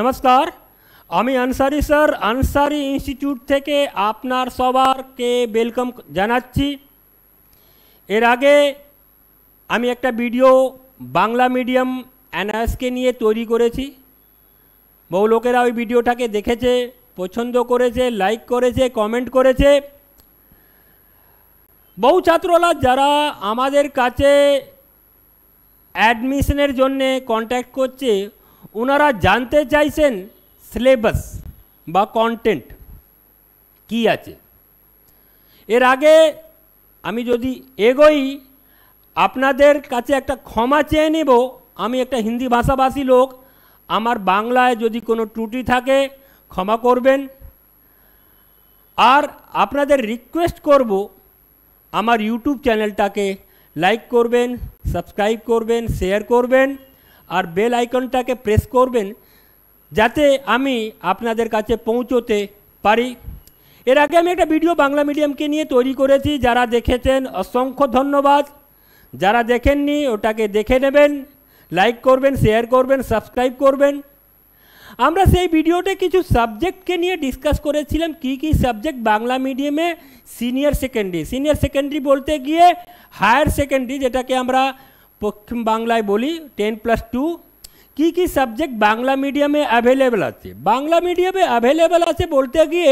নমস্কার আমি Ansari sir Ansari institute থেকে আপনার সবারকে ওয়েলকাম জানাচ্ছি এর আগে আমি একটা ভিডিও বাংলা মিডিয়াম অ্যানার্সকে নিয়ে তৈরি করেছি বহু লোকেরা ওই ভিডিওটাকে দেখেছে পছন্দ করেছে লাইক করেছে কমেন্ট করেছে বহু ছাত্ররা যারা আমাদের কাছে অ্যাডমিশনের জন্যে কন্ট্যাক্ট করছে ওনারা জানতে চাইছেন সিলেবাস বা কন্টেন্ট কি আছে এর আগে আমি যদি এগোই আপনাদের কাছে একটা ক্ষমা চেয়ে নেব আমি একটা হিন্দি ভাষাভাষী লোক আমার বাংলায় যদি কোনো ত্রুটি থাকে ক্ষমা করবেন আর আপনাদের রিকোয়েস্ট করব আমার ইউটিউব চ্যানেলটাকে লাইক করবেন সাবস্ক্রাইব করবেন শেয়ার করবেন আর বেল আইকনটাকে প্রেস করবেন যাতে আমি আপনাদের কাছে পৌঁছতে পারি এর আগে আমি একটা ভিডিও বাংলা মিডিয়াম কে নিয়ে তৈরি করেছি যারা দেখেছেন অসংখ্য ধন্যবাদ যারা দেখেননি ওটাকে দেখে নেবেন লাইক করবেন শেয়ার করবেন সাবস্ক্রাইব করবেন আমরা সেই ভিডিওতে কিছু সাবজেক্ট কে নিয়ে ডিসকাস করেছিলাম কি কি সাবজেক্ট বাংলা মিডিয়ামে সিনিয়র সেকেন্ডারি সিনিয়র সেকেন্ডারি বলতে কি এ हायर सेकेंडरी যেটা কে আমরা পশ্চিম বাংলায় বলি টেন প্লাস টু কী কী সাবজেক্ট বাংলা মিডিয়ামে অ্যাভেলেবেল আছে বাংলা মিডিয়ামে অ্যাভেলেবেল আছে বলতে গিয়ে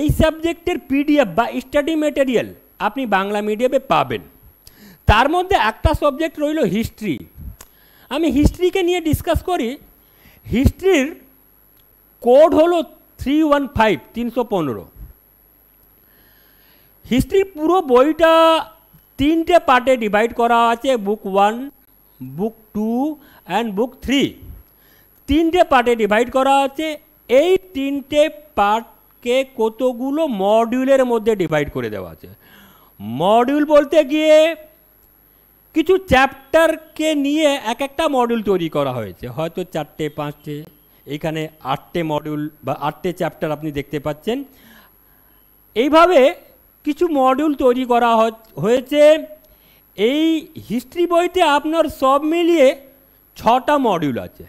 এই সাবজেক্টের পিডিএফ বা স্টাডি মেটেরিয়াল আপনি বাংলা মিডিয়ামে পাবেন তার মধ্যে একটা সাবজেক্ট রইল হিস্ট্রি আমি হিস্ট্রিকে নিয়ে ডিসকাস করি হিস্ট্রির কোড হলো থ্রি ওয়ান ফাইভ তিনশো পনেরো হিস্ট্রির পুরো বইটা তিনটে পার্টে ডিভাইড করা আছে book one book two and book three তিনটে পার্টে ডিভাইড করা আছে এই তিনটে পার্টকে কতগুলো মডিউলের মধ্যে ডিভাইড করে দেওয়া আছে মডিউল বলতে গিয়ে কিছু চ্যাপ্টারকে নিয়ে এক একটা মডিউল তৈরি করা হয়েছে হয়তো চারটে পাঁচটে এখানে আটটে মডিউল বা আটটে চ্যাপ্টার আপনি দেখতে পাচ্ছেন এইভাবে কিছু মডিউল তৈরি করা হয়েছে এই হিস্ট্রি বইতে আপনার সব মিলিয়ে 6টা মডিউল আছে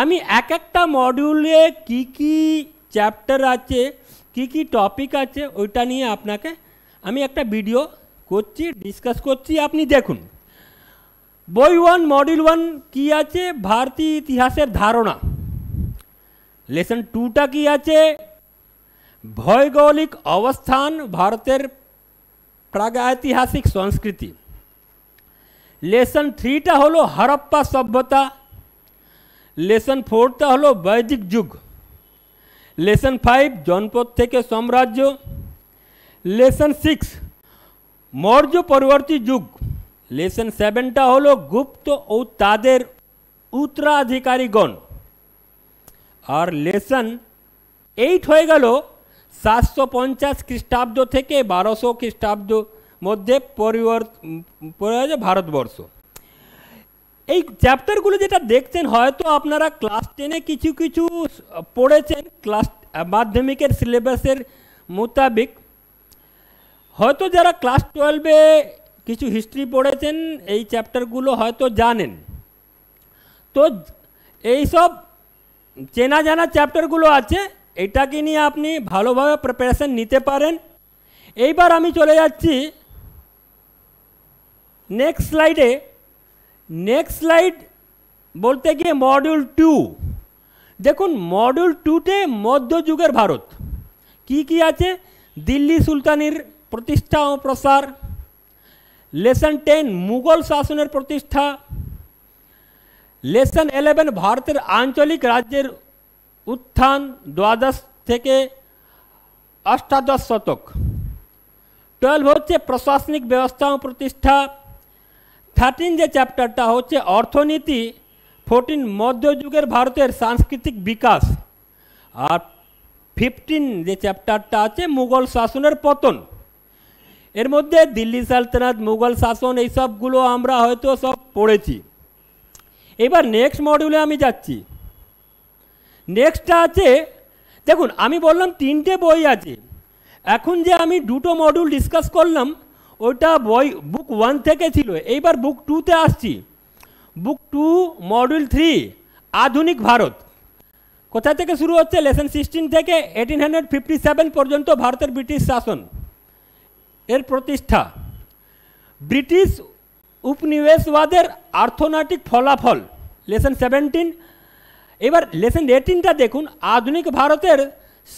আমি এক একটা মডিউলে কি কি চ্যাপ্টার আছে কি কি টপিক আছে ওটা নিয়ে আপনাকে আমি একটা ভিডিও করছি ডিসকাস করছি আপনি দেখুন বই 1 মডিউল 1 কি আছে ভারতীয় ইতিহাসের ধারণা लेसन 2 টা কি আছে ভৌগোলিক অবস্থান ভারতের પ્રાাগৈতিহাসিক সংস্কৃতি लेसन 3 টা হলো হরপ্পা সভ্যতা लेसन 4 টা হলো বৈদিক যুগ लेसन 5 জনপদ থেকে সাম্রাজ্য लेसन 6 মৌর্য পরవర్তি যুগ लेसन 7 টা হলো গুপ্ত ও তাদের উত্তরাধিকারীগণ আর लेसन 8 হয়ে গেল সাতশো পঞ্চাশ খ্রিস্টাব্দ থেকে বারোশো খ্রিস্টাব্দ মধ্যে পরিবর্ত ভারতবর্ষ এই চ্যাপ্টারগুলো যেটা দেখছেন হয়তো আপনারা ক্লাস টেনে কিছু কিছু পড়েছেন ক্লাস মাধ্যমিকের সিলেবাসের মোতাবিক হয়তো যারা ক্লাস টুয়েলভে কিছু হিস্ট্রি পড়েছেন এই চ্যাপ্টারগুলো হয়তো জানেন তো এইসব চেনা জানা চ্যাপ্টারগুলো আছে এটাকে নিয়ে আপনি ভালোভাবে প্রিপারেশান নিতে পারেন এইবার আমি চলে যাচ্ছি নেক্সট স্লাইডে নেক্সট স্লাইড বলতে গিয়ে মডিউল টু দেখুন মডিউল টুতে মধ্যযুগের ভারত কি কি আছে দিল্লি সুলতানির প্রতিষ্ঠা ও প্রসার লেসন টেন মুঘল শাসনের প্রতিষ্ঠা লেসন এলেভেন ভারতের আঞ্চলিক রাজ্যের উত্থান দ্বাদশ থেকে অষ্টাদশ শতক টুয়েলভ হচ্ছে প্রশাসনিক ব্যবস্থা প্রতিষ্ঠা থার্টিন যে চ্যাপ্টারটা হচ্ছে অর্থনীতি ফোরটিন মধ্যযুগের ভারতের সাংস্কৃতিক বিকাশ আর ফিফটিন যে চ্যাপ্টারটা আছে মুঘল শাসনের পতন এর মধ্যে দিল্লি সালতানাত মুঘল শাসন এইসবগুলো আমরা হয়তো সব পড়েছি এবার নেক্সট মডিউলে আমি যাচ্ছি নেক্সটটা আছে দেখুন আমি বললাম তিনটে বই আছে এখন যে আমি দুটো মডিউল ডিসকাস করলাম ওটা বই বুক ওয়ান থেকে ছিল এইবার বুক টুতে আসছি বুক টু মডিউল থ্রি আধুনিক ভারত কোথা থেকে শুরু হচ্ছে লেসন সিক্সটিন থেকে এইটিন হান্ড্রেড ফিফটি সেভেন পর্যন্ত ভারতের ব্রিটিশ শাসন এর প্রতিষ্ঠা ব্রিটিশ উপনিবেশবাদের আর্থনৈতিক ফলাফল লেসন সেভেন্টিন এবার लेसन 18 টা দেখুন আধুনিক ভারতের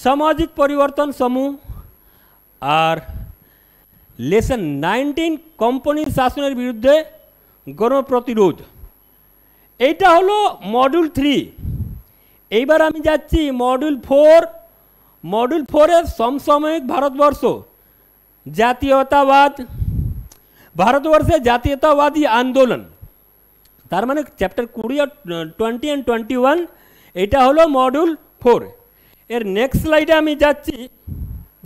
সমাজিক পরিবর্তন সমূহ আর लेसन 19 কোম্পানি শাসনের বিরুদ্ধে গণপ্রতিরোধ এটা হলো মডিউল 3 এবার আমি যাচ্ছি মডিউল 4 মডিউল 4 এ সমসাময়িক ভারত বর্ষ জাতীয়তাবাদ ভারত বর্ষে জাতীয়তাবাদী আন্দোলন তার মানে চ্যাপ্টার কুড়ি আর টোয়েন্টি অ্যান্ড টোয়েন্টি ওয়ান এটা হলো মডিউল ফোর এর নেক্সট স্লাইডে আমি যাচ্ছি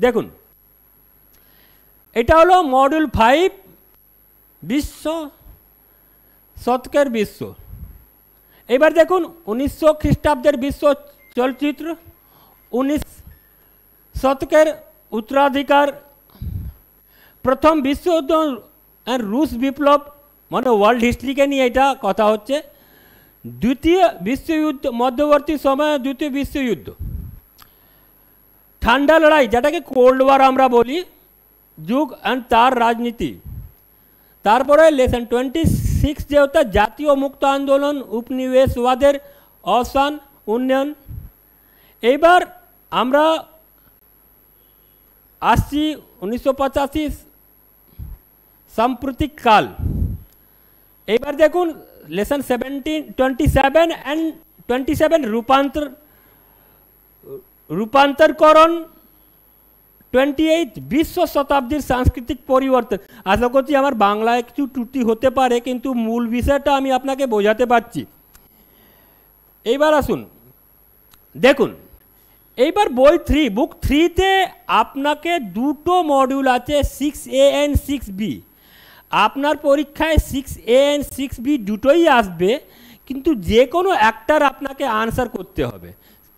দেখুন এটা হলো মডিউল ফাইভ বিশ্ব শতকের বিশ্ব এবার দেখুন উনিশশো খ্রিস্টাব্দের বিশ্ব চলচ্চিত্র উনিশ শতকের উত্তরাধিকার প্রথম বিশ্বযুদ্ধ রুশ বিপ্লব মানে ওয়ার্ল্ড হিস্ট্রিকে নিয়ে এটা কথা হচ্ছে দ্বিতীয় বিশ্বযুদ্ধ মধ্যবর্তী সময়ে দ্বিতীয় বিশ্বযুদ্ধ ঠান্ডা লড়াই যেটাকে কোল্ড ওয়ার আমরা বলি যুগ অ্যান্ড তার রাজনীতি তারপরে লেসন টোয়েন্টি সিক্স যে হতো জাতীয় মুক্ত আন্দোলন উপনিবেশবাদের অসান উন্নয়ন এইবার আমরা আসছি উনিশশো পঁচাশি সাম্প্রতিককাল এইবার দেখুন लेसन 17 27 এন্ড 27 রূপান্তর রূপান্তরকরণ 28 বিশ্ব শতবীর সাংস্কৃতিক পরিবর্তন আজ লোকতি আমার বাংলায় কিছু টুটি হতে পারে কিন্তু মূল বিষয়টা আমি আপনাকে বোঝাতে পারছি এইবার আসুন দেখুন এইবার বই 3 বুক 3 তে আপনাকে দুটো মডিউল আছে 6A এন্ড 6B আপনার পরীক্ষায় six A and six B দুটোই আসবে কিন্তু যে কোনো একটার আপনাকে আনসার করতে হবে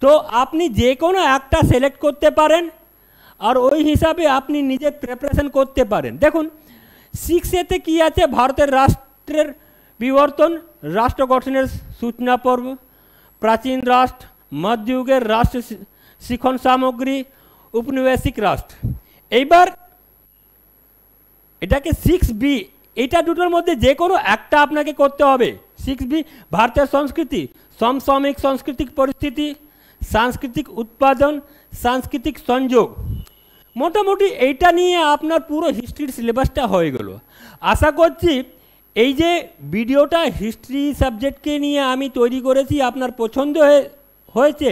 তো আপনি যে কোনো একটা সিলেক্ট করতে পারেন আর ওই হিসাবে আপনি নিজের প্রিপারেশন করতে পারেন দেখুন সিক্স এতে কী আছে ভারতের রাষ্ট্রের বিবর্তন রাষ্ট্র গঠনের সূচনা পর্ব প্রাচীন রাষ্ট্র মধ্যযুগের রাষ্ট্র শিখন সামগ্রী উপনিবেশিক রাষ্ট্র এইবার এটাকে সিক্স বি এটা দুটোর মধ্যে যে কোনো একটা আপনাকে করতে হবে সিক্স বি ভারতের সংস্কৃতি সমসাময়িক সাংস্কৃতিক পরিস্থিতি সাংস্কৃতিক উৎপাদন সাংস্কৃতিক সংযোগ মোটামুটি এইটা নিয়ে আপনার পুরো হিস্ট্রির সিলেবাসটা হয়ে গেল আশা করছি এই যে ভিডিওটা হিস্ট্রি সাবজেক্টকে নিয়ে আমি তৈরি করেছি আপনার পছন্দ হয়েছে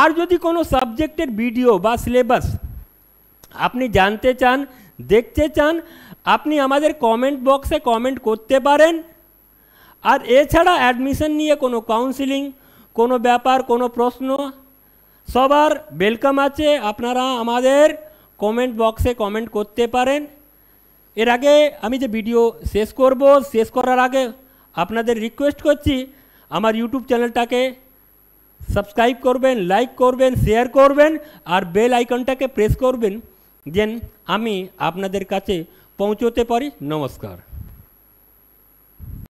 আর যদি কোনো সাবজেক্টের ভিডিও বা সিলেবাস আপনি জানতে চান দেখতে চান আপনি আমাদের কমেন্ট বক্সে কমেন্ট করতে পারেন আর এছাড়া অ্যাডমিশন নিয়ে কোনো কাউন্সিলিং কোনো ব্যাপার কোনো প্রশ্ন সবার ওয়েলকাম আছে আপনারা আমাদের কমেন্ট বক্সে কমেন্ট করতে পারেন এর আগে আমি যে ভিডিও শেয়ার করব শেয়ার করার আগে আপনাদের রিকোয়েস্ট করছি আমার ইউটিউব চ্যানেলটাকে সাবস্ক্রাইব করবেন লাইক করবেন শেয়ার করবেন আর বেল আইকনটাকে প্রেস করবেন যেন আমি আপনাদের কাছে পৌঁছতে পারি নমস্কার